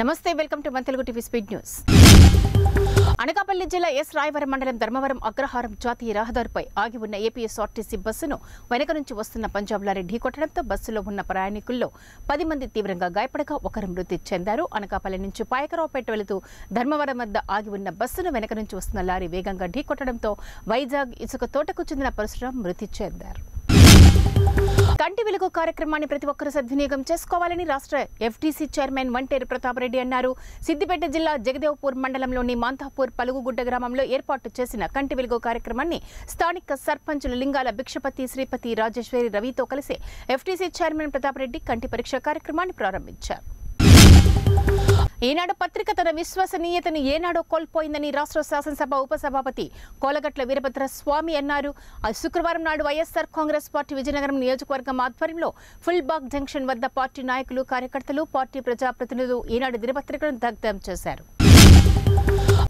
నమస్తే welcome to మన Telugu TV speed news Anakapalli జిల్లా ఎస్ రాయవరం మండలం ధర్మవరం అగ్రహారం జాతీయ రహదారిపై ఆగి ఉన్న ఏపీఎస్ఆర్టీసీ బస్సును వెనక నుంచి వస్తున్న పంజాబ్ లారీ ఢీకొట్టడంతో బస్సులో ఉన్న ప్రయాణికుల్లో పది మంది తీవ్రంగా గాయపడగా ఒకరు మృతి చెందారు అనకాపల్లి నుంచి పాయకరావుపేట వెళుతూ ధర్మవరం వద్ద ఆగి ఉన్న బస్సును వెనక నుంచి వస్తున్న లారీ వేగంగా ఢీకొట్టడంతో వైజాగ్ ఇసుక తోటకు చెందిన పరశురాం మృతి చెందారు కార్యక్రమాన్ని ప్రతి ఒక్కరూ సద్వినియోగం చేసుకోవాలని రాష్ట్ర ఎఫ్టీసీ చైర్మన్ వంటేరు ప్రతాప్ రెడ్డి అన్నారు సిద్దిపేట జిల్లా జగదేవ్పూర్ మండలంలోని మాంతాపూర్ పలుగుగుడ్డ గ్రామంలో ఏర్పాటు చేసిన కంటి వెలుగు కార్యక్రమాన్ని స్థానిక సర్పంచులు లింగాల భిక్షపతి శ్రీపతి రాజేశ్వరి రవితో కలిసి ఎఫ్టీసీ చైర్మన్ ప్రతాప్ రెడ్డి కంటి పరీక్ష కార్యక్రమాన్ని ప్రారంభించారు ఈనాడు పత్రిక తన విశ్వసనీయతను ఏనాడో కోల్పోయిందని రాష్ట్ర శాసనసభ ఉపసభాపతి కోలగట్ల వీరభద్ర స్వామి అన్నారు శుక్రవారం నాడు వైఎస్సార్ కాంగ్రెస్ పార్టీ విజయనగరం నియోజకవర్గం ఆధ్వర్యంలో ఫుల్బాగ్ జంక్షన్ వద్ద పార్టీ నాయకులు కార్యకర్తలు పార్టీ ప్రజాప్రతినిధులు ఈనాడు దినపత్రికను దగ్ధం చేశారు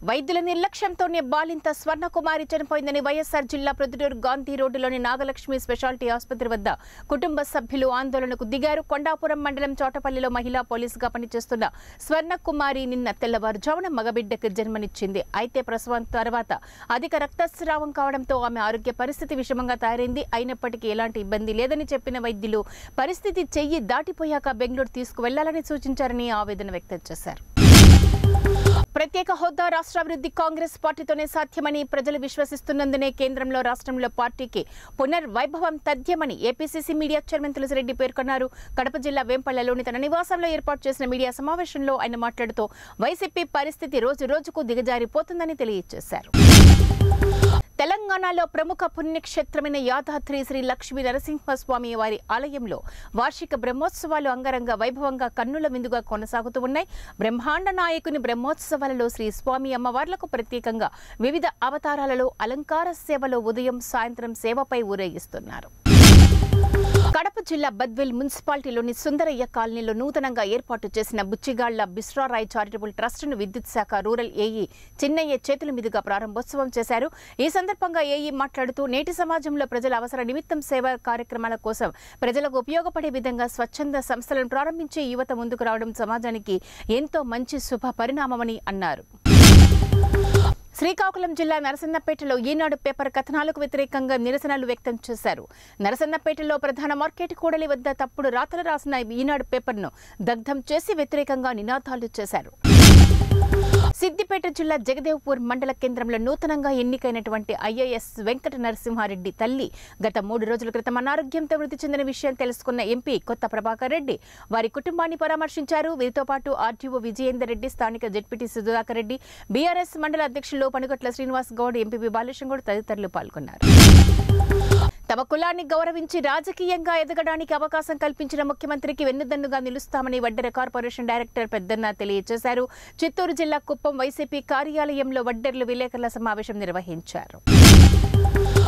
వైద్యుల నిర్లక్ష్యంతోనే బాలింత స్వర్ణకుమారి చనిపోయిందని వైఎస్ఆర్ జిల్లా ప్రొద్దుటూరు గాంధీ రోడ్డులోని నాగలక్ష్మి స్పెషాలిటీ ఆసుపత్రి వద్ద కుటుంబ సభ్యులు ఆందోళనకు దిగారు కొండాపురం మండలం చోటపల్లిలో మహిళా పోలీసుగా పనిచేస్తున్న స్వర్ణకుమారి నిన్న తెల్లవారుజామున మగబిడ్డకు జన్మనిచ్చింది అయితే ప్రసవం తర్వాత అధిక రక్తస్రావం కావడంతో ఆమె ఆరోగ్య పరిస్థితి విషమంగా తయారైంది అయినప్పటికీ ఎలాంటి ఇబ్బంది లేదని చెప్పిన వైద్యులు పరిస్థితి చెయ్యి దాటిపోయాక బెంగళూరు తీసుకువెళ్లాలని సూచించారని ఆవేదన వ్యక్తం చేశారు ప్రత్యేక హోదా రాష్ట్రాభివృద్ధి కాంగ్రెస్ పార్టీతోనే సాధ్యమని ప్రజలు విశ్వసిస్తున్నందునే కేంద్రంలో రాష్ట్రంలో పార్టీకి పునర్వైభవం తథ్యమని ఏపీసీసీ మీడియా చైర్మన్ తులసిరెడ్డి పేర్కొన్నారు కడప జిల్లా వేంపల్లలోని తన నివాసంలో ఏర్పాటు చేసిన మీడియా సమావేశంలో ఆయన మాట్లాడుతూ వైసీపీ పరిస్థితి రోజు రోజుకు దిగజారిపోతుందని తెలియజేశారు తెలంగాణలో ప్రముఖ పుణ్యక్షేత్రమైన యాదాద్రి శ్రీ లక్ష్మీ నరసింహస్వామి వారి ఆలయంలో వార్షిక బ్రహ్మోత్సవాలు అంగరంగ వైభవంగా కన్నుల విందుగా కొనసాగుతూ ఉన్నాయి బ్రహ్మాండ నాయకుని బ్రహ్మోత్సవాలలో శ్రీ స్వామి అమ్మవార్లకు ప్రత్యేకంగా వివిధ అవతారాలలో అలంకార సేవలో ఉదయం సాయంత్రం సేవపై ఊరేగిస్తున్నారు కడప జిల్లా బద్వేల్ మున్సిపాలిటీలోని సుందరయ్య కాలనీలో నూతనంగా ఏర్పాటు చేసిన బుచ్చిగాళ్ల బిస్రారాయ్ చారిటబుల్ ట్రస్టును విద్యుత్ శాఖ రూరల్ ఏఈ చిన్నయ్య చేతుల మీదుగా ప్రారంభోత్సవం చేశారు ఈ సందర్భంగా ఏఈ మాట్లాడుతూ నేటి సమాజంలో ప్రజల అవసర నిమిత్తం సేవా కార్యక్రమాల కోసం ప్రజలకు ఉపయోగపడే విధంగా స్వచ్ఛంద సంస్థలను ప్రారంభించి యువత ముందుకు రావడం సమాజానికి ఎంతో మంచి శుభ పరిణామమని అన్నారు శ్రీకాకుళం జిల్లా నరసన్నపేటలో ఈనాడు పేపర్ కథనాలకు వ్యతిరేకంగా నిరసనలు వ్యక్తం చేశారు నరసన్నపేటలో ప్రధాన మార్కెట్ కూడలి వద్ద తప్పుడు రాతలు రాసిన ఈనాడు పేపర్ను దగ్ధం చేసి వ్యతిరేకంగా నినాదాలు చేశారు సిద్దిపేట జిల్లా జగదేవ్పూర్ మండల కేంద్రంలో నూతనంగా ఎన్నికైనటువంటి ఐఏఎస్ వెంకట నరసింహారెడ్డి తల్లి గత మూడు రోజుల క్రితం అనారోగ్యంతో మృతి చెందిన విషయం తెలుసుకున్న ఎంపీ కొత్త ప్రభాకర్ రెడ్డి వారి కుటుంబాన్ని పరామర్శించారు వీరితో పాటు ఆర్టీఓ విజయేందర్ రెడ్డి స్థానిక జడ్పీటీ సుధాకర్ రెడ్డి బీఆర్ఎస్ మండల అధ్యక్షులు పనుగట్ల శ్రీనివాస్ గౌడ్ ఎంపీ బాలకృష్ణ గౌడ్ తదితరులు పాల్గొన్నారు తమ కులాన్ని గౌరవించి రాజకీయంగా ఎదగడానికి అవకాశం కల్పించిన ముఖ్యమంత్రికి వెన్నుదన్నుగా నిలుస్తామని వడ్డెర కార్పొరేషన్ డైరెక్టర్ పెద్దన్న తెలియజేశారు చిత్తూరు జిల్లా కుప్పం వైసీపీ కార్యాలయంలో వడ్డెర్లు విలేకరుల సమావేశం నిర్వహించారు